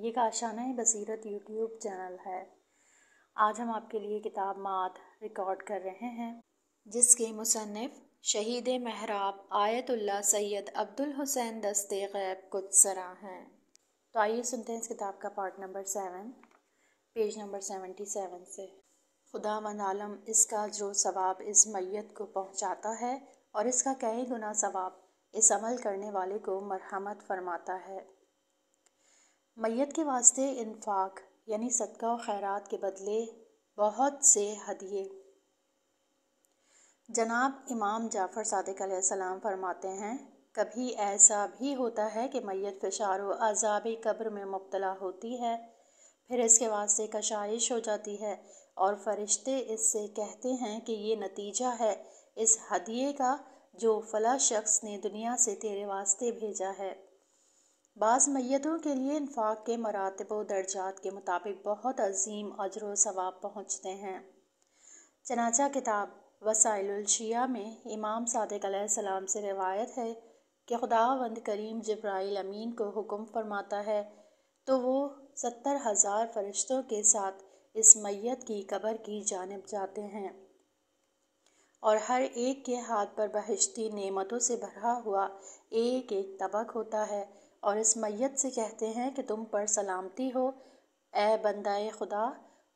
ये काशाना बसीरत YouTube channel है आज हम आपके लिए किताब मात रिकॉर्ड कर रहे हैं जिसके मुसनफ़ शहीद महराब Ayatollah Sayyid Abdul Hussain Dastghaib कुछ सरा हैं तो आइए सुनते हैं इस किताब का part number seven page number seventy seven से खुदा मंद आलम इसका जो सवाब इस मैत को पहुंचाता है और इसका कई गुना सवाब इस अमल करने वाले को मरहमत फरमाता है मैत के वास्ते इन्फाक यानी सदका व खैरात के बदले बहुत से हदिये जनाब इमाम जाफ़र सादिक सलाम फरमाते हैं कभी ऐसा भी होता है कि मैत फ़िशार व अजाब कब्र में मुबतला होती है फिर इसके वास्ते कशाइश हो जाती है और फरिश्ते इससे कहते हैं कि ये नतीजा है इस हदिये का जो फ़ला शख्स ने दुनिया से तेरे वास्ते भेजा है बाज़ मैतों के लिए इन्फाक के मरातब व दर्जात के मुताबिक बहुत अजीम अजर व सवाब पहुँचते हैं चनाचा किताब वसाइलशिया में इमाम सादक सलाम से रवायत है कि खुदावंद करीम जब्राइल अमीन को हुक्म फरमाता है तो वो सत्तर हज़ार फरिश्तों के साथ इस मैत की कबर की जानब जाते हैं और हर एक के हाथ पर बहिश्ती नेमतों से भरा हुआ एक एक तबक होता है और इस मैत से कहते हैं कि तुम पर सलामती हो ए बंदाए खुदा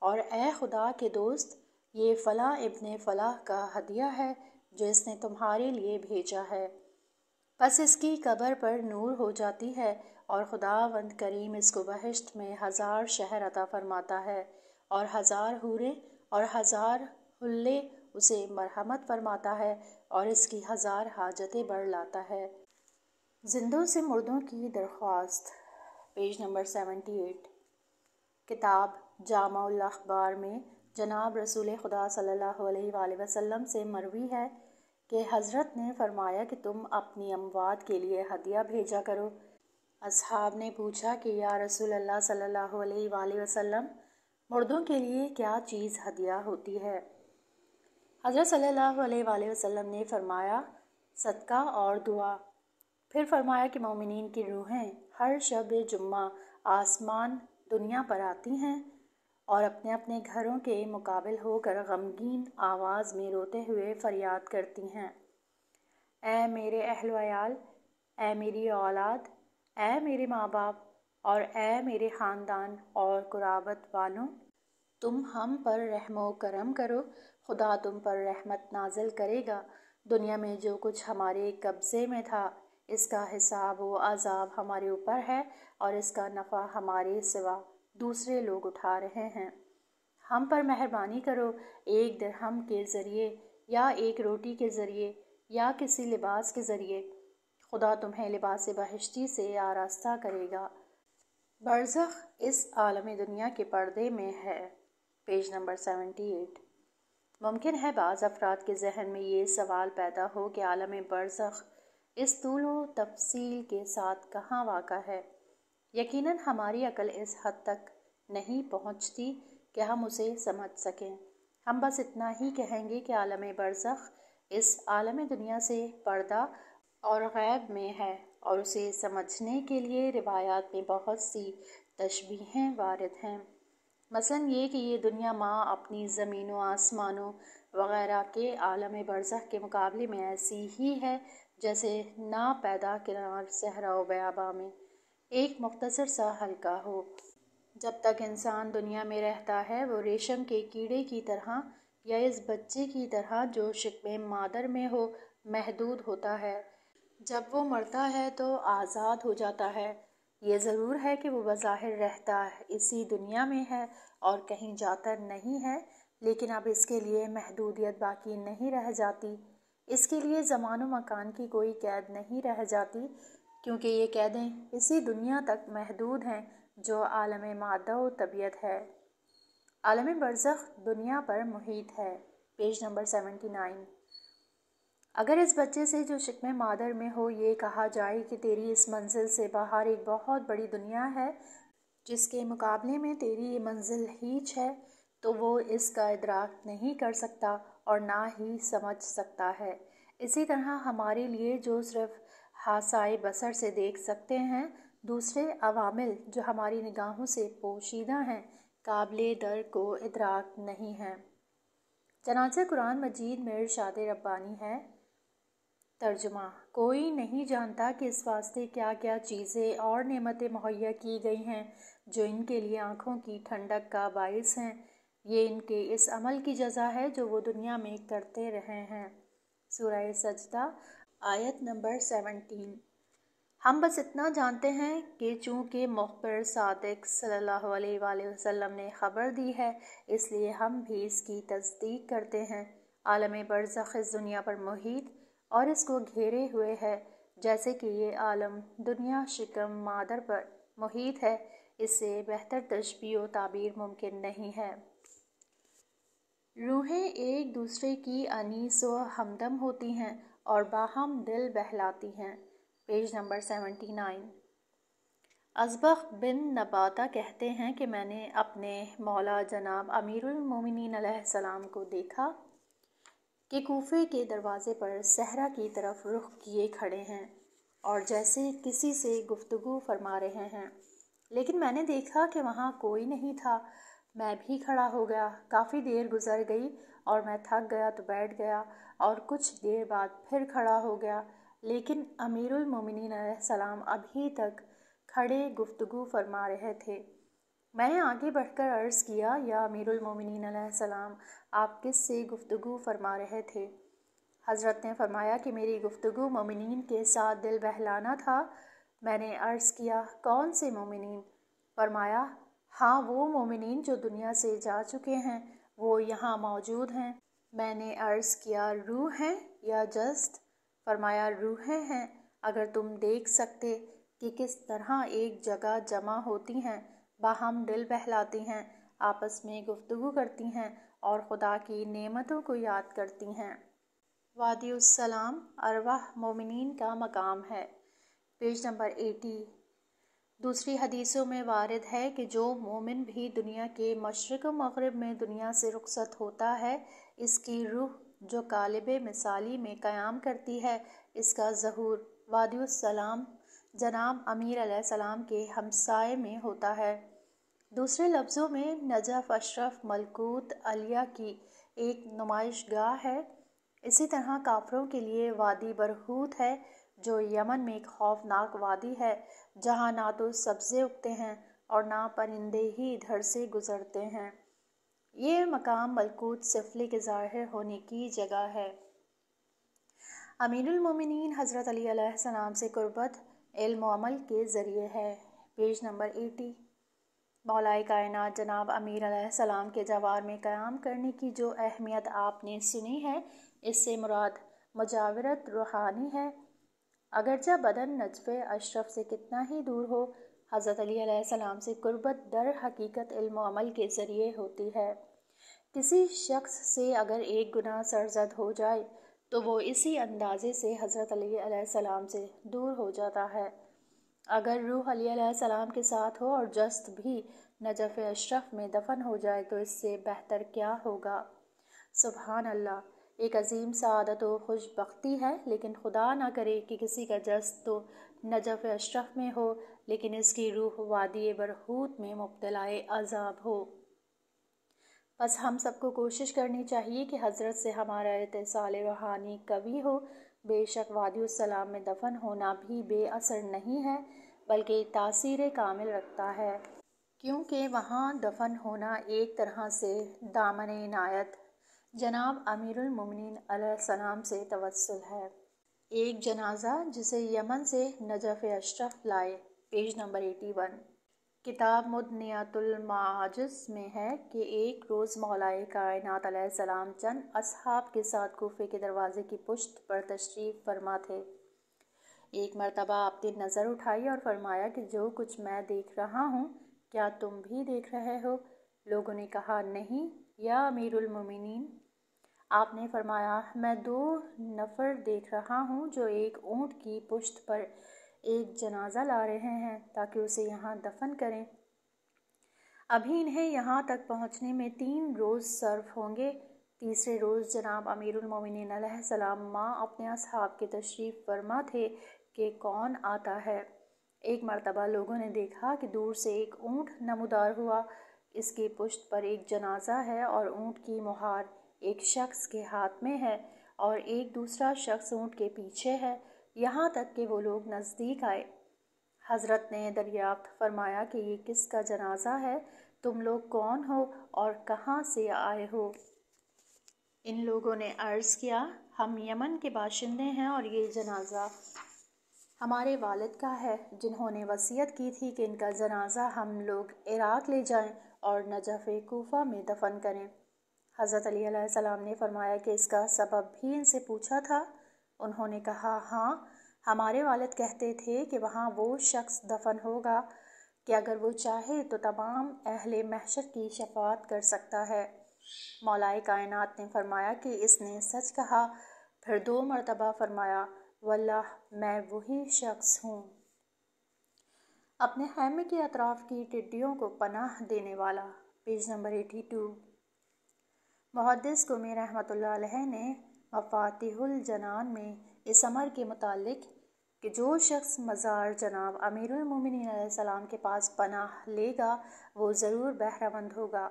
और ए खुदा के दोस्त ये फ़लाँ इबन फ़लाह का हदिया है जो इसने तुम्हारे लिए भेजा है बस इसकी कब्र पर नूर हो जाती है और ख़ुदा वंद करीम इसको बहिश्त में हज़ार शहर अता फरमाता है और हज़ार हूरें और हज़ार हुल्ले उसे मरहमत फरमाता है और इसकी हज़ार हाजतें बढ़ लाता है जिंदों से मुर्दों की दरख्वास्त पेज नंबर सेवेंटी एट किताब जामा अखबार में जनाब रसूल खुदा सल्ला वसम से मरवी है कि हज़रत ने फरमाया कि तुम अपनी अमवाद के लिए हदिया भेजा करो अब ने पूछा कि या रसूल अल्लाह वसम अलैहि मुर्दों के लिए क्या चीज़ हदिया होती है हज़रत सल्ला वसम ने फरमाया सदका और दुआ फिर फरमाया कि मोमिन की रूहें हर शब जुम्मा आसमान दुनिया पर आती हैं और अपने अपने घरों के मुकाबल होकर गमगीन आवाज़ में रोते हुए फरियाद करती हैं ए मेरे अहलवयाल ए मेरी औलाद ए मेरे माँ बाप और ए मेरे ख़ानदान और कुराबत वालों तुम हम पर रहमो करम करो खुदा तुम पर रहमत नाजिल करेगा दुनिया में जो कुछ हमारे कब्ज़े में था इसका हिसाब व अजाब हमारे ऊपर है और इसका नफ़ा हमारे सिवा दूसरे लोग उठा रहे हैं हम पर मेहरबानी करो एक दरहम के ज़रिए या एक रोटी के ज़रिए या किसी लिबास के ज़रिए खुदा तुम्हें लिबास बहिश्ती से आरास्ता करेगा बरज़ इस आलम दुनिया के पर्दे में है पेज नंबर सेवेंटी एट मुमकिन है बाज़ अफराद के जहन में ये सवाल पैदा हो कि आलम बरज़ इस तूल तफसील के साथ कहाँ वाक़ है यकीनन हमारी अकल इस हद तक नहीं पहुँचती कि हम उसे समझ सकें हम बस इतना ही कहेंगे कि आलम बरसख इस आलम दुनिया से पर्दा और गैब में है और उसे समझने के लिए रिवायात में बहुत सी तशबीहें वारद हैं मसलन ये कि ये दुनिया माँ अपनी ज़मीनों आसमानों वगैरह के आलम बरसख के मुकाबले में ऐसी ही है जैसे ना पैदा किनार सहरा व्याबा में एक मख्तसर सा हल्का हो जब तक इंसान दुनिया में रहता है वो रेशम के कीड़े की तरह या इस बच्चे की तरह जो शिकवे मादर में हो महदूद होता है जब वो मरता है तो आज़ाद हो जाता है ये ज़रूर है कि वो बज़ाहिर रहता है इसी दुनिया में है और कहीं जाता नहीं है लेकिन अब इसके लिए महदूदियत बाकी नहीं रह जाती इसके लिए ज़मान मकान की कोई कैद नहीं रह जाती क्योंकि ये कैदें इसी दुनिया तक महदूद हैं जो आलम मादा व तबीयत है आलम बरसख दुनिया पर मुहित है पेज नंबर सेवेंटी नाइन अगर इस बच्चे से जो शिकम मादर में हो ये कहा जाए कि तेरी इस मंजिल से बाहर एक बहुत बड़ी दुनिया है जिसके मुकाबले में तेरी ये मंजिल हीच है तो वो इसका इदराक नहीं कर सकता और ना ही समझ सकता है इसी तरह हमारे लिए जो सिर्फ हासाए बसर से देख सकते हैं दूसरे अवामिल जो हमारी निगाहों से पोशीदा हैं काबिल दर को इतराक नहीं हैं चनाचा कुरान मजीद में इर्शाद रब्बानी है तर्जुमा कोई नहीं जानता कि इस वास्ते क्या क्या चीज़ें और नेमतें मुहैया की गई हैं जो इनके लिए आँखों की ठंडक का बायस हैं ये इनके इस अमल की जजा है जो वो दुनिया में करते रहे हैं सूरह सजदा आयत नंबर सेवनटीन हम बस इतना जानते हैं कि चूँकि मोहबर सादिक सल्लल्लाहु अलैहि वसल्लम ने ख़बर दी है इसलिए हम भी इसकी तस्दीक करते हैं आलम बरसख इस दुनिया पर मुहित और इसको घेरे हुए है जैसे कि ये आलम दुनिया शिकम मादर पर मुहित है इससे बेहतर तशबी व ताबीर मुमकिन नहीं है रूहें एक दूसरे की अनीस व हमदम होती हैं और बाहम दिल बहलाती हैं पेज नंबर सेवेंटी नाइन असबक बिन नबाता कहते हैं कि मैंने अपने मौला जनाब अमीरमिन सलाम को देखा कि कोफे के दरवाज़े पर सहरा की तरफ रुख किए खड़े हैं और जैसे किसी से गुफ्तगु फरमा रहे हैं लेकिन मैंने देखा कि वहाँ कोई नहीं था मैं भी खड़ा हो गया काफ़ी देर गुजर गई और मैं थक गया तो बैठ गया और कुछ देर बाद फिर खड़ा हो गया लेकिन अमीरुल मोमिनीन सलाम अभी तक खड़े गुफ्तगु फरमा रहे थे मैंने आगे बढ़कर अर्ज़ किया या अमीरुल मोमिनीन सलाम आप किस से गुफ्तगु फरमा रहे थे हज़रत ने फरमाया कि मेरी गुफ्तगु मोमिनीन के साथ दिल बहलाना था मैंने अर्ज़ किया कौन से मोमिनीन फरमाया हाँ वो मोमिन जो दुनिया से जा चुके हैं वो यहाँ मौजूद हैं मैंने अर्ज़ किया रूह हैं या जस्ट फरमाया रूहें हैं अगर तुम देख सकते कि किस तरह एक जगह जमा होती हैं बाहम दिल बहलाती हैं आपस में गुफ्तु करती हैं और खुदा की नेमतों को याद करती हैं वादी सलाम अरवा मोमिन का मकाम है पेज नंबर एटी दूसरी हदीसों में वारद है कि जो मोमिन भी दुनिया के मशरक़ मगरब में दुनिया से रुखसत होता है इसकी रूह जो कालिब मिसाली में क़याम करती है इसका जहूर वादसलाम जनाब अमीर सलाम के हमसाए में होता है दूसरे लफ्ज़ों में नजफ़ अशरफ मलकूत अलिया की एक नुमाइश गाह है इसी तरह काफरों के लिए वादी बरहूत है जो यमन में एक खौफनाक वादी है जहाँ ना तो सब्ज़े उगते हैं और ना परिंदे ही इधर से गुजरते हैं ये मकाम मलकूत सिफली के ज़ाहिर होने की जगह है मोमिनीन हज़रत अली सलाम से कुर्बत इल्म अमल के ज़रिए है पेज नंबर एटी मौलाए कायनात जनाब अमीर सलाम के जवार में क़याम करने की जो अहमियत आपने सुनी है इससे मुराद मुजावरत रूहानी है अगरचा बदन नजफ़ अशरफ से कितना ही दूर हो हज़रत अली सलाम से गुरबत दर हकीकत इल्म अमल के ज़रिए होती है किसी शख्स से अगर एक गुना सरजद हो जाए तो वो इसी अंदाजे से हज़रत अली सलाम से दूर हो जाता है अगर रूह अली सलाम के साथ हो और जस्त भी नजफ़ अशरफ में दफन हो जाए तो इससे बेहतर क्या होगा सुबहान अल्लाह एक अजीम सदत व खुशबख्ती है लेकिन खुदा ना करे कि किसी का जस्त तो नजफ़ अशरफ में हो लेकिन इसकी रूह वादी बरहूत में मुबतलाए अजाब हो बस हम सबको कोशिश करनी चाहिए कि हज़रत से हमारा इतसाल रूहानी कवि हो बेशक वादी सलाम में दफन होना भी बेअसर नहीं है बल्कि तासीर कामिल रखता है क्योंकि वहाँ दफन होना एक तरह से दामन इनायत जनाब अमीरमिन सलाम से तवसल है एक जनाजा जिसे यमन से नजफ़ अशरफ लाए पेज नंबर एटी वन किताब मुदनियातुलमाजिस में है कि एक रोज़ मौलाए कायनात सलाम चंद असहाब के साथ कोफे के दरवाज़े की पुश्त पर तशरीफ़ फरमा थे एक मरतबा आपने नज़र उठाई और फरमाया कि जो कुछ मैं देख रहा हूँ क्या तुम भी देख रहे हो लोगों ने कहा नहीं या अमीरुलमिन आपने फरमाया मैं दो नफर देख रहा हूँ जो एक ऊँट की पुश्त पर एक जनाजा ला रहे हैं ताकि उसे यहाँ दफन करें अभी इन्हें यहाँ तक पहुँचने में तीन रोज़ सर्फ होंगे तीसरे रोज़ जनाब अमीरमिन सलाम माँ अपने असहाब के तशरीफ़ फरमा थे कि कौन आता है एक मरतबा लोगों ने देखा कि दूर से एक ऊँट नमदार हुआ इसकी पुश्त पर एक जनाजा है और ऊँट की मुहार एक शख्स के हाथ में है और एक दूसरा शख्स ऊँट के पीछे है यहाँ तक कि वो लोग नज़दीक आए हज़रत ने दरियाफ्त फरमाया कि ये किसका जनाजा है तुम लोग कौन हो और कहाँ से आए हो इन लोगों ने अर्ज़ किया हम यमन के बाशिंदे हैं और ये जनाजा हमारे वालद का है जिन्होंने वसीयत की थी कि इनका जनाजा हम लोग इराक ले जाएं और नजफ़ कोफ़ा में दफन करें हज़रत अली सलाम ने फरमाया कि इसका सबब भी इनसे पूछा था उन्होंने कहा हाँ हमारे वालद कहते थे कि वहाँ वो शख्स दफन होगा कि अगर वो चाहे तो तमाम अहल महशर की शफात कर सकता है मौलाए कायनात ने फरमाया कि इसने सच कहा फिर दो मरतबा फरमाया वल्लाह मैं वही शख्स हूँ अपने खैमे के अतराफ़ की टिड्डियों को पनाह देने वाला पेज नंबर एटी टू मुहदस कुमी रहमत ने मफातिहुल जनान में इस अमर के मुतालिक कि जो शख्स मज़ार जनाब अमीरमिन के पास पनाह लेगा वो ज़रूर बहरामंद होगा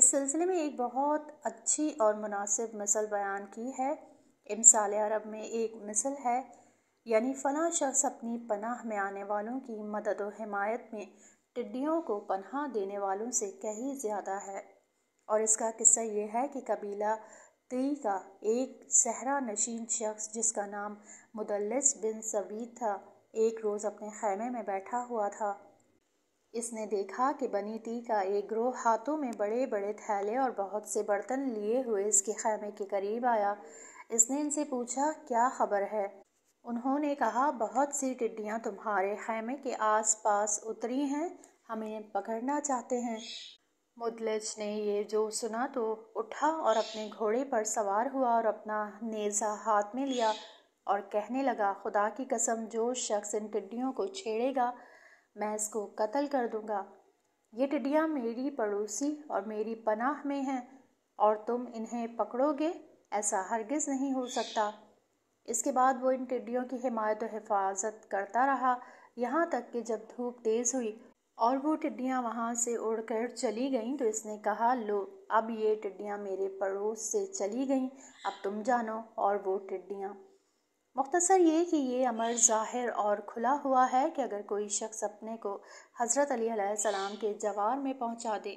इस सिलसिले में एक बहुत अच्छी और मुनासिब मिसल बयान की है इमसाल अरब में एक मिसल है यानी फ़ला शख्स अपनी पनाह में आने वालों की मदद और हमायत में टिड्डियों को पनाह देने वालों से कहीं ज़्यादा है और इसका किस्सा ये है कि कबीला तई का एक सहरा नशीन शख्स जिसका नाम मुदलस बिन सबीद था एक रोज़ अपने खैमे में बैठा हुआ था इसने देखा कि बनी टी का एक ग्रोह हाथों में बड़े बड़े थैले और बहुत से बर्तन लिए हुए इसके खैमे के करीब आया इसने इनसे पूछा क्या खबर है उन्होंने कहा बहुत सी टिड्डियाँ तुम्हारे खैमे के आस पास उतरी हैं हम इन्हें पकड़ना चाहते हैं मुदलज ने ये जो सुना तो उठा और अपने घोड़े पर सवार हुआ और अपना नेज़ा हाथ में लिया और कहने लगा खुदा की कसम जो शख्स इन टिड्डियों को छेड़ेगा मैं इसको कत्ल कर दूंगा ये टिड्डियाँ मेरी पड़ोसी और मेरी पनाह में हैं और तुम इन्हें पकड़ोगे ऐसा हरगिज़ नहीं हो सकता इसके बाद वो इन टिड्डियों की हिमायत और हिफाजत करता रहा यहाँ तक कि जब धूप तेज़ हुई और वो टिड्डियाँ वहाँ से उड़कर चली गईं तो इसने कहा लो अब ये टिड्डियाँ मेरे पड़ोस से चली गईं अब तुम जानो और वो टिड्डियाँ मुख्तसर ये कि ये अमर ज़ाहिर और खुला हुआ है कि अगर कोई शख्स अपने को हज़रत अली सलाम के जवार में पहुँचा दे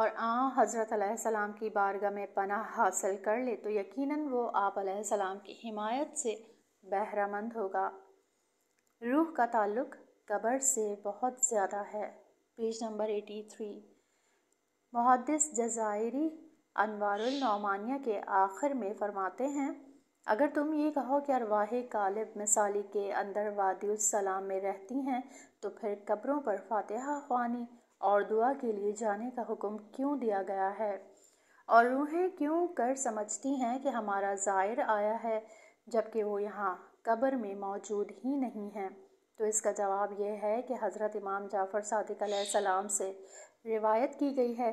और आ हज़रत सलाम की बारगाह में पनाह हासिल कर ले तो यकीनन वो आप सलाम की हिमायत से बहरामंद होगा रूह का ताल्लुक़ कब्र से बहुत ज़्यादा है पेज नंबर एटी थ्री मुहदस जजायरी अनवारनामानिया के आखिर में फरमाते हैं अगर तुम ये कहो कि अरवाह कालिब मिसाली के अंदर वादीसलाम में रहती हैं तो फिर कब्रों पर फातहा ख्वानी और दुआ के लिए जाने का हुक्म क्यों दिया गया है और रूहें क्यों कर समझती हैं कि हमारा ज़ायर आया है जबकि वो यहाँ कब्र में मौजूद ही नहीं हैं तो इसका जवाब यह है कि हज़रत इमाम जाफ़र सदक सलाम से रिवायत की गई है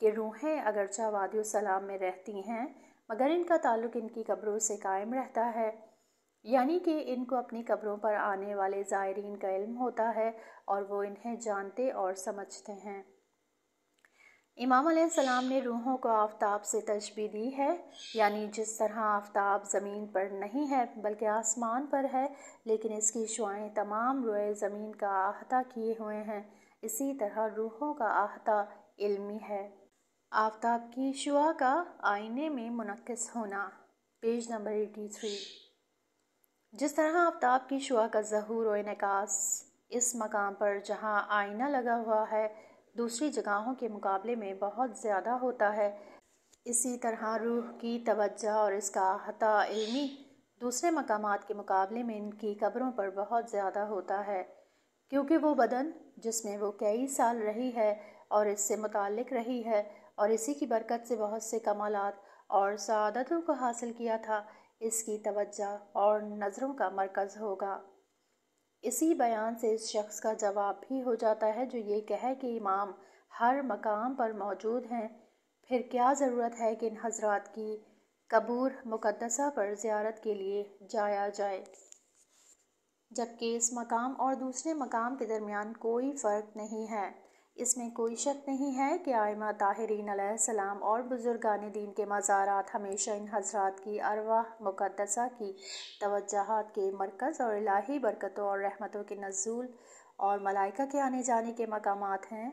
कि रूहें अगरचा वादियों सलाम में रहती हैं मगर इनका ताल्लुक इनकी कब्रों से कायम रहता है यानी कि इनको अपनी कब्रों पर आने वाले ज़ायरीन का इल्म होता है और वो इन्हें जानते और समझते हैं इमाम सलाम ने रूहों को आफ्ताब से तशबी दी है यानी जिस तरह आफ्ताब ज़मीन पर नहीं है बल्कि आसमान पर है लेकिन इसकी शुआएँ तमाम रोए ज़मीन का अहता किए हुए हैं इसी तरह रूहों का आहता इल्मी है आफ्ताब की शुआ का आईने में मुनकस होना पेज नंबर एटी थ्री जिस तरह आफ्ताब की शुआ का जहूर व इनकास इस मकाम पर जहाँ आईना लगा हुआ है दूसरी जगहों के मुकाबले में बहुत ज़्यादा होता है इसी तरह रूह की तवज्जा और इसका हता इल्मी दूसरे मकाम के मुकाबले में इनकी कब्रों पर बहुत ज़्यादा होता है क्योंकि वो बदन जिसमें वो कई साल रही है और इससे मुतक़ रही है और इसी की बरकत से बहुत से कमालत और सदतों को हासिल किया था इसकी तवज्जा और नज़रों का मरकज़ होगा इसी बयान से इस शख्स का जवाब भी हो जाता है जो ये कहे कि इमाम हर मकाम पर मौजूद हैं फिर क्या ज़रूरत है कि इन हजरात की कबूर मुकदसा पर ज़्यारत के लिए जाया जाए जबकि इस मकाम और दूसरे मकाम के दरमियान कोई फ़र्क नहीं है इसमें कोई शक नहीं है कि आयमा ताहरीन सलाम और बुजुर्गान दीन के मज़ारात हमेशा इन हजरात की अरवा मुकदसा की तोजहत के मरकज़ और इलाही बरकतों और रहमतों के नजूल और मलाइका के आने जाने के मकाम हैं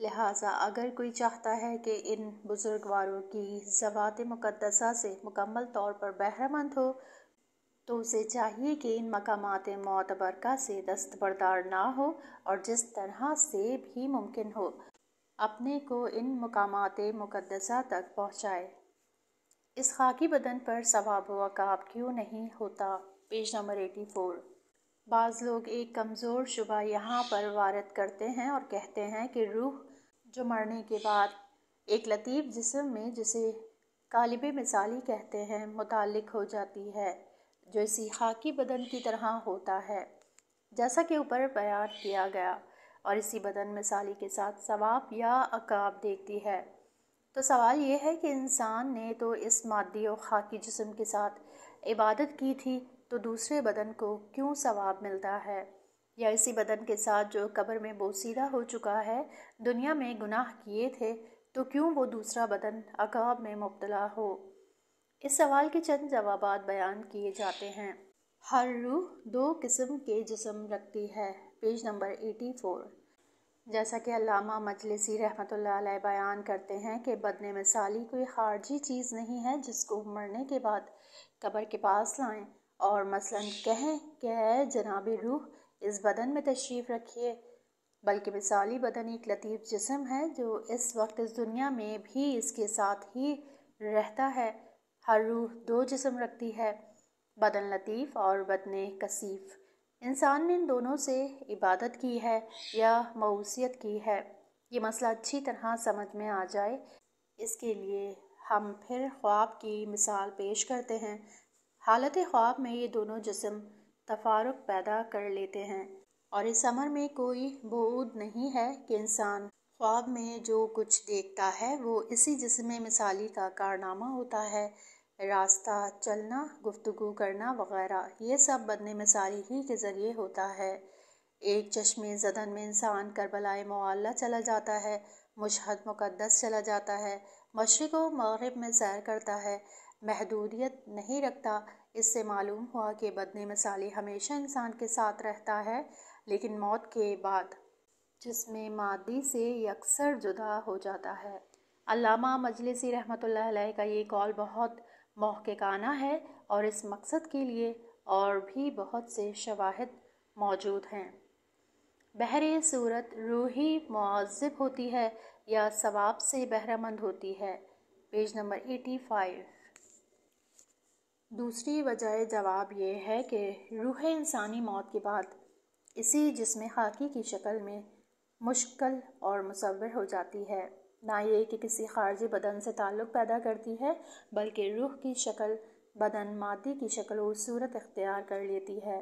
लिहाजा अगर कोई चाहता है कि इन बुज़ुर्गवारों की ज़वात मुकदसा से मुकम्मल तौर पर बहरमंद हो तो उसे चाहिए कि इन मकाम मोतबरका से दस्तबरदार ना हो और जिस तरह से भी मुमकिन हो अपने को इन मकाम मुकदसा तक पहुँचाए इस खाकी बदन पर सवाब वकाब क्यों नहीं होता पेज नंबर एटी फोर बाज़ लोग एक कमज़ोर शुबा यहाँ पर वारद करते हैं और कहते हैं कि रूह जो मरने के बाद एक लतीफ़ जिसम में जिसे कालिब मिसाली कहते हैं मुतल हो जाती है जो इसी हाकी बदन की तरह होता है जैसा कि ऊपर बयान किया गया और इसी बदन मिसाली के साथ सवाब या अकाब देखती है तो सवाल यह है कि इंसान ने तो इस मादी और खाकी जिसम के साथ इबादत की थी तो दूसरे बदन को क्यों सवाब मिलता है या इसी बदन के साथ जो कब्र में बोसीदा हो चुका है दुनिया में गुनाह किए थे तो क्यों वो दूसरा बदन अकाब में मुबतला हो इस सवाल के चंद जवाब बयान किए जाते हैं हर रूह दो किस्म के जिसम रखती है पेज नंबर एटी फोर जैसा कि अलामा मजलिसी रहमत बयान करते हैं कि बदन मिसाली कोई खारजी चीज़ नहीं है जिसको मरने के बाद कब्र के पास लाएं और मसलन कहें कि जनाब रूह इस बदन में तशरीफ़ रखिए बल्कि मिसाली बदन एक लतीफ़ जिसम है जो इस वक्त इस दुनिया में भी इसके साथ ही रहता है हर रूह दो जिस्म रखती है बदन लतीफ़ और बदन कसीफ़ इंसान ने इन दोनों से इबादत की है या मऊसियत की है ये मसला अच्छी तरह समझ में आ जाए इसके लिए हम फिर ख्वाब की मिसाल पेश करते हैं हालत ख्वाब में ये दोनों जिस्म तफारक पैदा कर लेते हैं और इस अमर में कोई बूद नहीं है कि इंसान ख्वाब में जो कुछ देखता है वो इसी जिसम मिसाली का कारनामा होता है रास्ता चलना गुफ्तगु करना वगैरह ये सब बदन मसारी ही के ज़रिए होता है एक चश्मे जदन में इंसान करबलाए मुआला चला जाता है मुशहद मुकदस चला जाता है मशरक़ व मगरब में सैर करता है महदूदियत नहीं रखता इससे मालूम हुआ कि बदन मसाली हमेशा इंसान के साथ रहता है लेकिन मौत के बाद जिसमें मादी से अक्सर जुदा हो जाता है अलामा मजलिस रहमत का ये कॉल बहुत महककाना है और इस मकसद के लिए और भी बहुत से शवाहद मौजूद हैं बहर सूरत रूही मुआजब होती है या सवाब से बहरामंद होती है पेज नंबर एटी फाइव दूसरी वजह जवाब ये है कि रूह इंसानी मौत के बाद इसी जिसमें खाकी की शक्ल में मुश्किल और मुसविर हो जाती है ना ये कि किसी खारजी बदन से ताल्लुक़ पैदा करती है बल्कि रूह की शक्ल बदन मादी की शक्ल और सूरत अख्तियार कर लेती है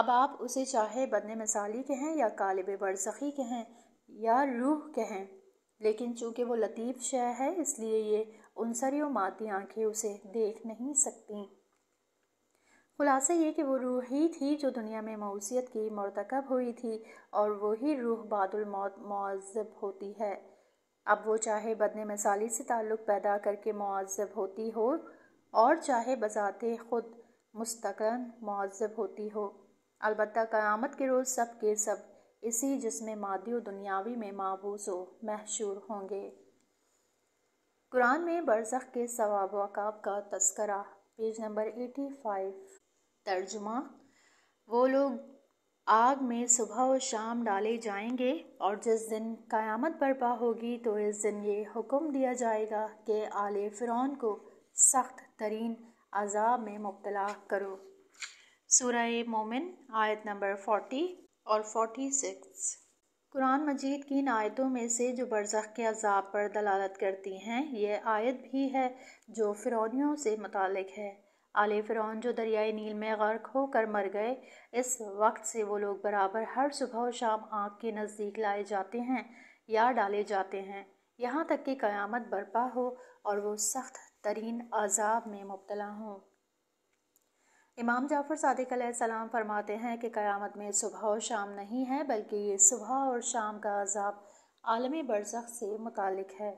अब आप उसे चाहे बदन मिसाली कहें या कालिब बरसखी कहें या रूह कहें लेकिन चूंकि वो लतीफ़ शह है इसलिए ये उनसरी और मादी आँखें उसे देख नहीं सकती खुलासा ये कि वो रूह ही थी जो दुनिया में मौसीत की मरतकब हुई थी और वही रूह बादल मौत मौजब होती है अब वो चाहे बदन मिसाली से ताल्लुक़ पैदा करके मुआजब होती हो और चाहे बज़ात ख़ुद मुस्तक मुआजब होती हो अलबत् क़यामत के रोज़ सब के सब इसी जिसमें मादी और दुनियावी में माबूस व महशूर होंगे कुरान में बरसख के सवाब वक़ाब का तस्करा पेज नंबर एटी फाइव तर्जुमा वो लोग आग में सुबह और शाम डाले जाएंगे और जिस दिन क़यामत बर्पा होगी तो इस दिन ये हुक्म दिया जाएगा कि आले फ़िरौन को सख्त तरीन अजाब में मुबतला करो सूरह मोमिन आयत नंबर फोटी और फोर्टी सिक्स कुरान मजीद की इन आयतों में से जो बरसक़ के अजाब पर दलालत करती हैं ये आयत भी है जो फ़िरौनियों से मुतल है आले फ़िरौन जो दरियाए नील में गर्क होकर मर गए इस वक्त से वो लोग बराबर हर सुबह और शाम आँख के नज़दीक लाए जाते हैं या डाले जाते हैं यहाँ तक कि क़यामत बर्पा हो और वो सख्त तरीन अजाब में मुबतला हों इमाम जाफ़र सदक सलाम फरमाते हैं कि क़यामत में सुबह और शाम नहीं है बल्कि ये सुबह और शाम का अजाब आलमी बरसख से मुतल है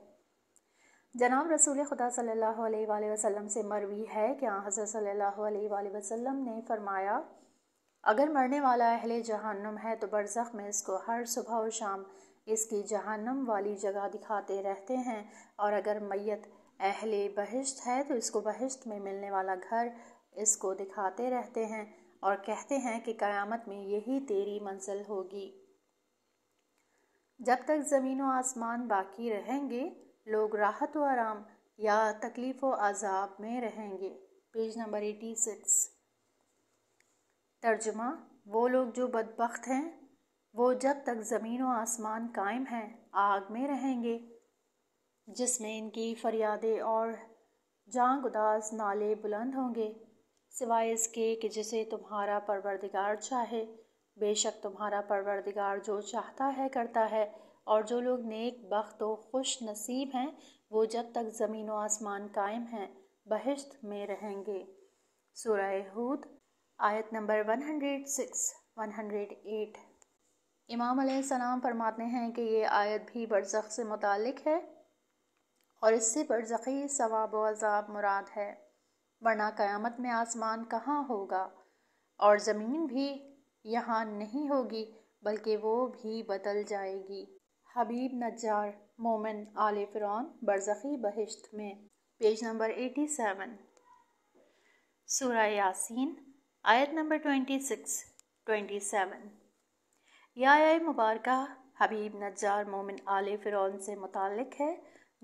जनाब रसूल खुदा सल्लल्लाहु अलैहि वसल्लम से मरवी है कि हाँ, हज़रत सल्लल्लाहु अलैहि वसल्लम ने फरमाया अगर मरने वाला अहल जहन्नम है तो बरसख में इसको हर सुबह और शाम इसकी जहन्नम वाली जगह दिखाते रहते हैं और अगर मैत अहल बहिश्त है तो इसको बहिश्त में मिलने वाला घर इसको दिखाते रहते हैं और कहते हैं कि क़यामत में यही तेरी मंजिल होगी जब तक ज़मीन व आसमान बाकी रहेंगे लोग राहत व आराम या तकलीफ़ व आज़ाब में रहेंगे पेज नंबर एटी सिक्स तर्जमा वो लोग जो बदबक हैं वो जब तक ज़मीन व आसमान कायम हैं आग में रहेंगे जिसमें इनकी फरियादें और जांग उदास नाले बुलंद होंगे सिवाय इसके कि जिसे तुम्हारा परवरदिगार चाहे बेशक तुम्हारा परवरदिगार जो चाहता है करता है और जो लोग नेक बख्त व खुश नसीब हैं वो जब तक ज़मीन व आसमान कायम हैं बहिश्त में रहेंगे सुरह हूद आयत नंबर 106, 108 इमाम सलाम फरमाते हैं कि ये आयत भी बरसख से मुतल है और इससे बरसखी सवाब अजाब मुराद है वरना क़यामत में आसमान कहाँ होगा और ज़मीन भी यहाँ नहीं होगी बल्कि वो भी बदल जाएगी हबीब नजार मोमन आल फिर बरसखी बहिश्त में पेज नंबर एटी सेवन सूरा यासिन आयत number twenty six twenty seven या मुबारक हबीब नजार मोमिन आल फिर से मुतक़ है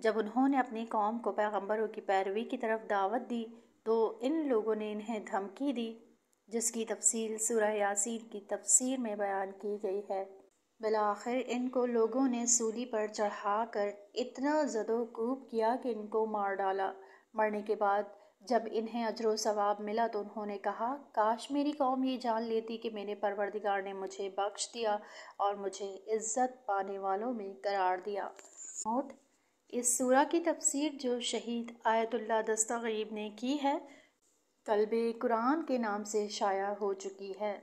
जब उन्होंने अपनी कौम को पैगंबरों की पैरवी की तरफ दावत दी तो इन लोगों ने इन्हें धमकी दी जिसकी तफसील सूरह यासिन की तफसीर में बयान की गई है बिलाखिर इनको लोगों ने सूली पर चढ़ा कर इतना जदोकूब किया कि इनको मार डाला मरने के बाद जब इन्हें अजर सवाब मिला तो उन्होंने कहा काश मेरी कौम ये जान लेती कि मेरे परवरदिगार ने मुझे बख्श दिया और मुझे इज़्ज़त पाने वालों में करार दिया नोट इस सूरा की तफसीर जो शहीद आयतुल्ला दस्तगीब ने की है कलब कुरान के नाम से शाया हो चुकी है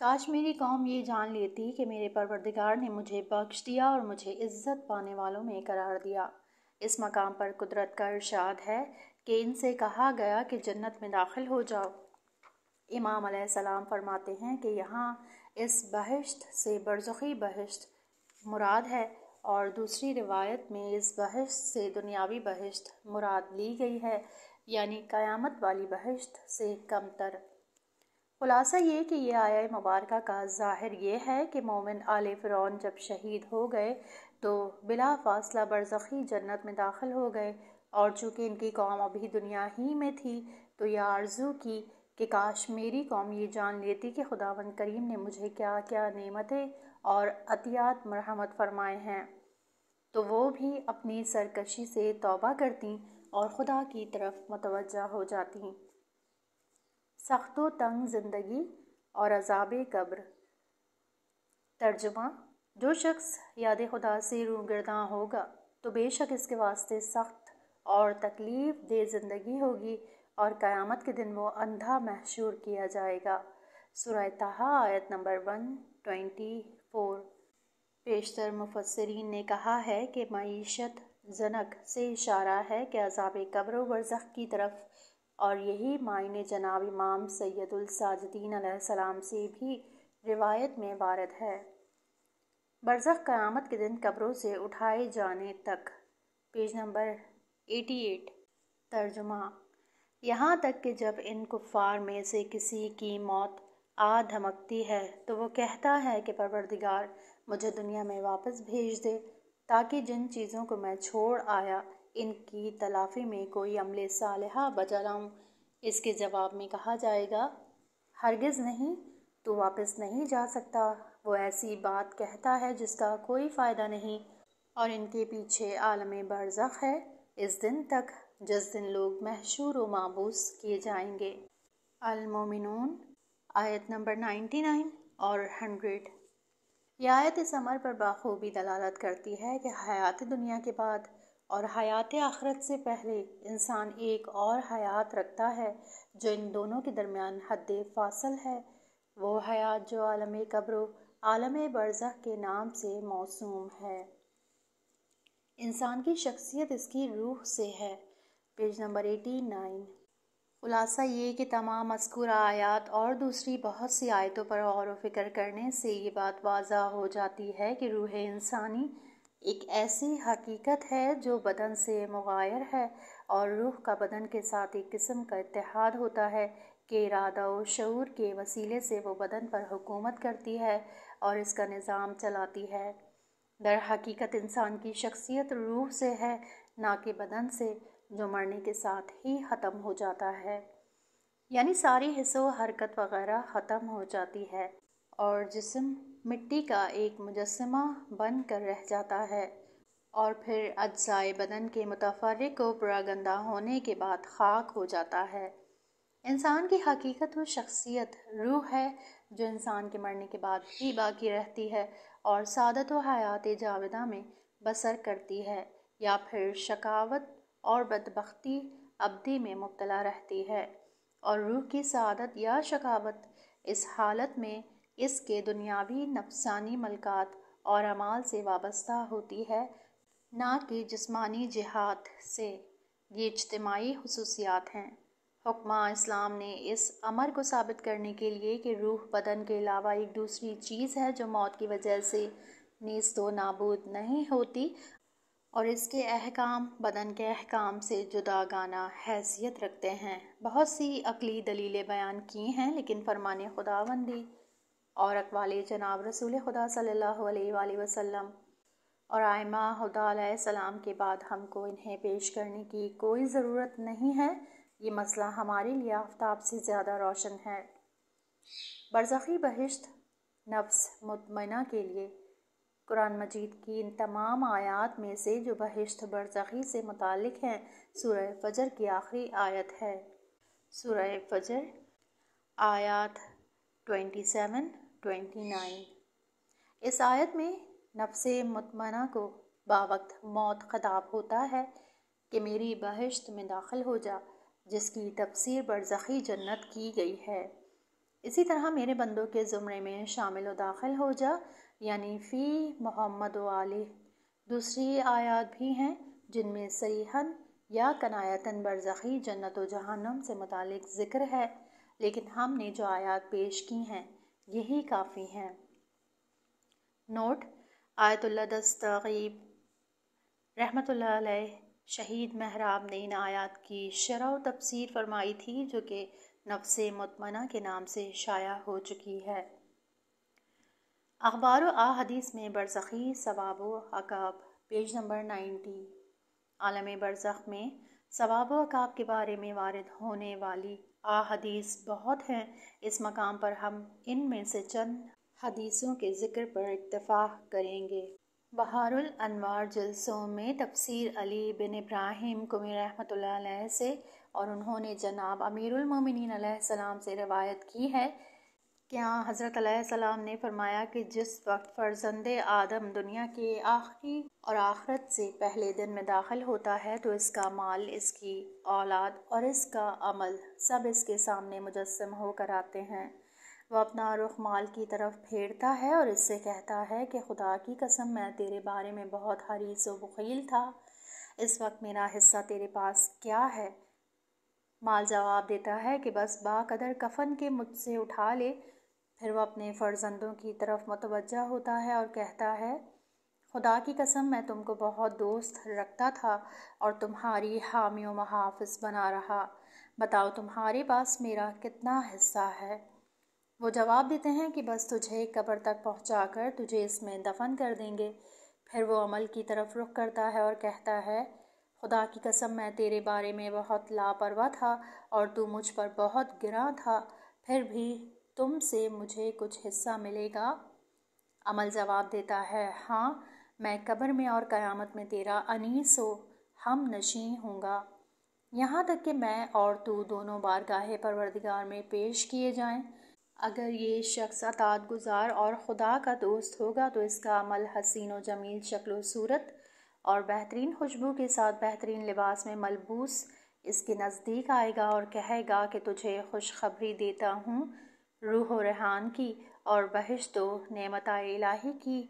काश मेरी कौम ये जान लेती कि मेरे परवरदिगार ने मुझे बख्श दिया और मुझे इज़्ज़त पाने वालों में करार दिया इस मकाम पर कुदरत का इरशाद है कि इनसे कहा गया कि जन्नत में दाखिल हो जाओ इमाम सलाम फरमाते हैं कि यहाँ इस बहिश्त से बरसुख़ी बहिश्त मुराद है और दूसरी रिवायत में इस बहिश्त से दुनियावी बहिश्त मुराद ली गई है यानी क़यामत वाली बहिश्त से कमतर खुलासा ये कि यह आया मुबारक का ज़ाहिर यह है कि मोमिन आल फ़िरौन जब शहीद हो गए तो बिला फासला बरसखी जन्नत में दाखिल हो गए और चूँकि इनकी कौम अभी दुनिया ही में थी तो यह आरजू की कि काश मेरी कौम ये जान लेती कि खुदावन करीम ने मुझे क्या क्या नेमतें और अतियात मरहमत फरमाए हैं तो वो भी अपनी सरकशी से तौबा करती और खुदा की तरफ मतवजह हो जाती सख्त तंग ज़िंदगी और अजाब कब्र तर्जुमा जो शख्स याद खुदा से रूगरदा होगा तो बेशक इसके वास्ते सख्त और तकलीफ़ दे ज़िंदगी होगी और क़यामत के दिन वो अंधा महशूर किया जाएगा सुरह तहा आयत नंबर वन ट्वेंटी फोर पेशतर मुफसरीन ने कहा है कि मीशत जनक से इशारा है कि अजाब कब्र वरज़ की तरफ और यही मायने जनाब इमाम सैदुल सलाम से भी रिवायत में वारद है बरसक क़यामत के दिन कब्रों से उठाए जाने तक पेज नंबर एटी एट तर्जुमा यहाँ तक कि जब इन कुफ़ार में से किसी की मौत आ धमकती है तो वो कहता है कि परवरदिगार मुझे दुनिया में वापस भेज दे ताकि जिन चीज़ों को मैं छोड़ आया इनकी तलाफ़ी में कोई अमले साल बचा लाऊं इसके जवाब में कहा जाएगा हरगिज़ नहीं तू वापस नहीं जा सकता वो ऐसी बात कहता है जिसका कोई फ़ायदा नहीं और इनके पीछे आलम बरज़ख है इस दिन तक जिस दिन लोग महशूर व मबूस किए जाएंगे अलमोमिन आयत नंबर नाइन्टी नाइन और हंड्रेड यह आयत इस अमर पर बाखूबी दलालत करती है कि हयात दुनिया के बाद और हयात आखरत से पहले इंसान एक और हयात रखता है जो इन दोनों के दरमियान हद फासल है वो हयात जो आलम कब्र आलम बरज़ह के नाम से मौसूम है इंसान की शख्सियत इसकी रूह से है पेज नंबर एटी नाइन खुलासा ये कि तमाम मस्कूर आयात और दूसरी बहुत सी आयतों पर गौर व फिक्र करने से ये बात वाजा हो जाती है कि रूह इंसानी एक ऐसी हकीकत है जो बदन से मुगायर है और रूह का बदन के साथ एक किस्म का इतिहाद होता है कि इरादा और शूर के वसीले से वो बदन पर हुकूमत करती है और इसका निज़ाम चलाती है दर हकीकत इंसान की शख्सियत रूह से है ना कि बदन से जो मरने के साथ ही ख़त्म हो जाता है यानी सारी हिस्सों हरकत वगैरह ख़त्म हो जाती है और जिसम मिट्टी का एक मुजस्मा बन कर रह जाता है और फिर अज्ज़ाए बदन के मुतफरक को पूरा गंदा होने के बाद खाक हो जाता है इंसान की हकीकत व शख्सियत रूह है जो इंसान के मरने के बाद भी बाकी रहती है और सादत व हयात जाविदा में बसर करती है या फिर शकावत और बदबख्ती अबदी में मुबतला रहती है और रूह की सादत या शकावत इस हालत में इसके दुनियावी नफसानी मलकात और अमाल से वाबस्ता होती है ना कि जिस्मानी जिहाद से ये इज्तमाही खसूसियात हैं हुक्मा इस्लाम ने इस अमर को साबित करने के लिए कि रूह बदन के अलावा एक दूसरी चीज़ है जो मौत की वजह से नीस तो नाबूद नहीं होती और इसके अहकाम बदन के अहकाम से जुदा गाना हैसियत रखते हैं बहुत सी अकली दलीलें बयान की हैं लेकिन फरमान खुदाबंदी और अकवाल जनाब रसूल खुदा सल्ला वसम और आयमा सलाम के बाद हमको इन्हें पेश करने की कोई ज़रूरत नहीं है ये मसला हमारे लिए आफ्ताब से ज़्यादा रोशन है बरज़ी बहिश्त नफ्स मुतमना के लिए कुरान मजीद की इन तमाम आयात में से जो बहिश्त बरज़ी से मुतक हैं सूर्य फजर की आखिरी आयत है सूर्य फजर आयात ट्वेंटी सेवन ट्वेंटी नाइन इस आयत में नफ्स मतमना को बावक्त मौत खताब होता है कि मेरी बहिश्त में दाखिल हो जा जिसकी तफसीर बरज़ख़ी जन्नत की गई है इसी तरह मेरे बंदों के ज़ुमरे में शामिल दाखिल हो जा यानी फ़ी मोहम्मद वाली दूसरी आयात भी हैं जिनमें सरीहन या कनायतन बरज़ख़ी जन्नत व से मुतक ज़िक्र है लेकिन हमने जो आयात पेश की हैं यही काफ़ी हैं नोट आयतुल्ला दस्तीब रहमतुल्लाह शहीद महराब ने इन आयात की शरह तफसीर फरमाई थी जो कि नफ्स मतमना के नाम से शाया हो चुकी है अखबार आहदीस में बरसखी सवाब अकाब पेज नंबर नाइन्टी आलम बरसख में सवाब अकाब के बारे में वारद होने वाली अदीस बहुत हैं इस मकाम पर हम इन में से चंद हदीसों के ज़िक्र पर इतफ़ा करेंगे बहारुल अनवार जलसों में तफसीर अली बिन इब्राहिम कुमी रहमत से और उन्होंने जनाब अमीरमिन सलाम से रवायत की है यहाँ हज़रत सलाम ने फरमाया कि जिस वक्त फर्जंद आदम दुनिया के आखिरी और आखरत से पहले दिन में दाखिल होता है तो इसका माल इसकी औलाद और इसका अमल सब इसके सामने मुजस्म होकर आते हैं वह अपना रुख माल की तरफ फेरता है और इससे कहता है कि खुदा की कसम मैं तेरे बारे में बहुत हरीस व था इस वक्त मेरा हिस्सा तेरे पास क्या है माल जवाब देता है कि बस बाकदर कफन के मुझसे उठा ले फिर वह अपने फर्जंदों की तरफ मतवजा होता है और कहता है खुदा की कसम मैं तुमको बहुत दोस्त रखता था और तुम्हारी हामी व बना रहा बताओ तुम्हारे पास मेरा कितना हिस्सा है वो जवाब देते हैं कि बस तुझे कब्र तक पहुंचाकर तुझे इसमें दफन कर देंगे फिर वो अमल की तरफ रुख करता है और कहता है खुदा की कसम मैं तेरे बारे में बहुत लापरवाह था और तू मुझ पर बहुत गिरा था फिर भी तुम से मुझे कुछ हिस्सा मिलेगा अमल जवाब देता है हाँ मैं कब्र में और क़यामत में तेरा अनीस हो हम नशी होंगा यहाँ तक कि मैं और तू दोनों गाहे परवरदिगार में पेश किए जाएं अगर ये शख्स अतात गुजार और खुदा का दोस्त होगा तो इसका अमल हसीन व जमील शक्ल सूरत और बेहतरीन खुशबू के साथ बेहतरीन लिबास में मलबूस इसके नज़दीक आएगा और कहेगा कि तुझे खुशखबरी देता हूँ रूह रेहान की और तो नमत इलाही की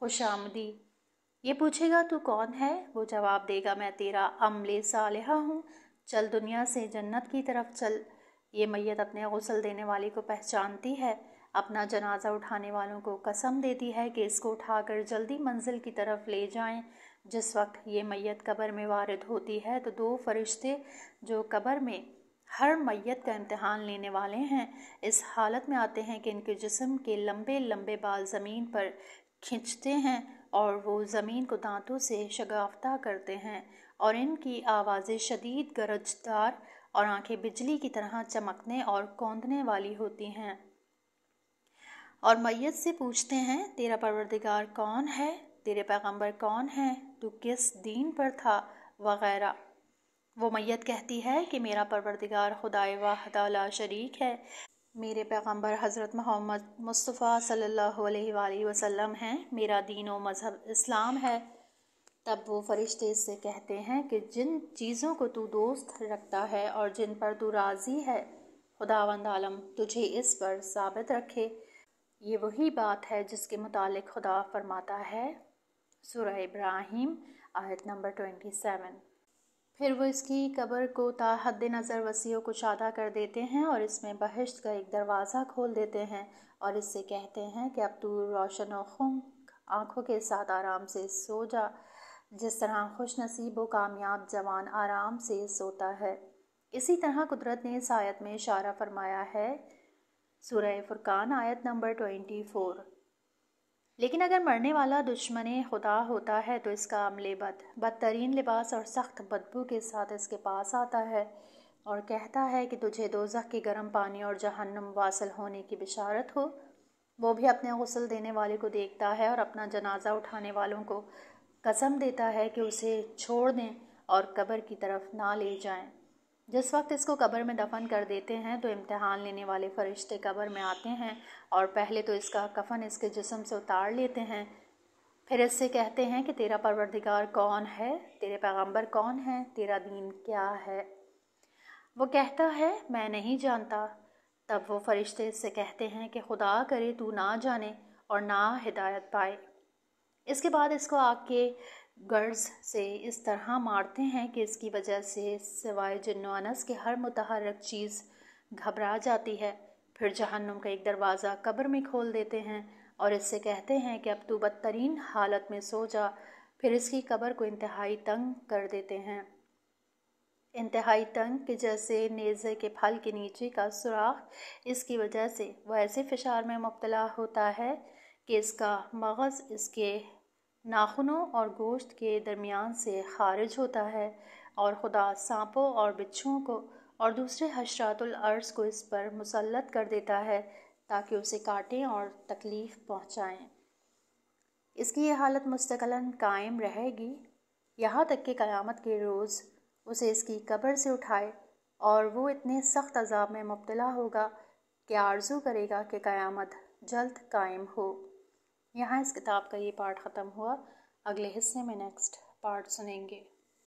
खुश आमदी ये पूछेगा तू कौन है वो जवाब देगा मैं तेरा अमले सालहा हूँ चल दुनिया से जन्नत की तरफ चल ये मैयत अपने गसल देने वाले को पहचानती है अपना जनाजा उठाने वालों को कसम देती है कि इसको उठाकर जल्दी मंजिल की तरफ ले जाएं जिस वक्त ये मैयत कब्र में वारद होती है तो दो फरिश्ते जो कब्र में हर मैत का इम्तहान लेने वाले हैं इस हालत में आते हैं कि इनके जिसम के लंबे लंबे बाल ज़मीन पर खींचते हैं और वो ज़मीन को दांतों से शगाफ्ता करते हैं और इनकी आवाज़ें शदीद गरजदार और आंखें बिजली की तरह चमकने और कौंधने वाली होती हैं और मैत से पूछते हैं तेरा परवरदिगार कौन है तेरे पैगंबर कौन है तू किस दीन पर था वगैरह वो मैत कहती है कि मेरा परवरदिगार खुदाए वाहदा शरीक है मेरे पैगंबर हज़रत मोहम्मद मुस्तफ़ा सल्लल्लाहु अलैहि वसल्लम हैं मेरा दीन व मज़हब इस्लाम है तब वो फरिश्ते से कहते हैं कि जिन चीज़ों को तू दोस्त रखता है और जिन पर तू राज़ी है खुदावंद आलम तुझे इस पर साबित रखे ये वही बात है जिसके मुतालिक खुदा फरमाता है सुरह इब्राहिम आयत नंबर ट्वेंटी सेवन फिर वो इसकी कब्र को ताहद नज़र वसी को कुशादा कर देते हैं और इसमें बहश्त का एक दरवाज़ा खोल देते हैं और इससे कहते हैं कि अब तू रोशन आँखों आँखों के साथ आराम से सो जा जिस तरह खुश नसीब व कामयाब जवान आराम से सोता है इसी तरह कुदरत ने इस आयत में इशारा फरमाया है सूर्य फुरकान आयत नंबर ट्वेंटी फोर लेकिन अगर मरने वाला दुश्मन खुदा होता है तो इसका अमले बद बदतरीन लिबास और सख्त बदबू के साथ इसके पास आता है और कहता है कि तुझे दोजह के गर्म पानी और जहन्नम वासल होने की बिशारत हो वो भी अपने गसल देने वाले को देखता है और अपना जनाजा उठाने वालों को कसम देता है कि उसे छोड़ दें और कब्र की तरफ ना ले जाएं जिस वक्त इसको कब्र में दफन कर देते हैं तो इम्तहान लेने वाले फरिश्ते कब्र में आते हैं और पहले तो इसका कफन इसके जिसम से उतार लेते हैं फिर इससे कहते हैं कि तेरा परवरदिगार कौन है तेरे पैगंबर कौन है तेरा दीन क्या है वो कहता है मैं नहीं जानता तब वो फरिश्ते इससे कहते हैं कि खुदा करे तू ना जाने और ना हिदायत पाए इसके बाद इसको आग के गर्ज से इस तरह मारते हैं कि इसकी वजह से सिवाय जन्नवानस के हर मुतहरक चीज़ घबरा जाती है फिर जहन्नुम का एक दरवाज़ा कब्र में खोल देते हैं और इससे कहते हैं कि अब तू बदतरीन हालत में सो जा फिर इसकी कब्र को इंतहाई तंग कर देते हैं इंतहाई तंग के जैसे नेज़े के फल के नीचे का सुराख इसकी वजह से वह ऐसे फिशार में मुबतला होता है कि इसका मगज़ इसके नाखूनों और गोश्त के दरमियान से खारिज होता है और खुदा सांपों और बिच्छुओं को और दूसरे हशरातुल अर्ज़ को इस पर मुसलत कर देता है ताकि उसे काटें और तकलीफ़ पहुँचाएँ इसकी यह हालत मुस्तकलन कायम रहेगी यहाँ तक कि क़यामत के रोज़ उसे इसकी कब्र से उठाए और वो इतने सख्त अजाब में मुबतला होगा कि आरजू करेगा कि क़यामत जल्द कायम हो यहाँ इस किताब का ये पार्ट ख़त्म हुआ अगले हिस्से में नेक्स्ट पार्ट सुनेंगे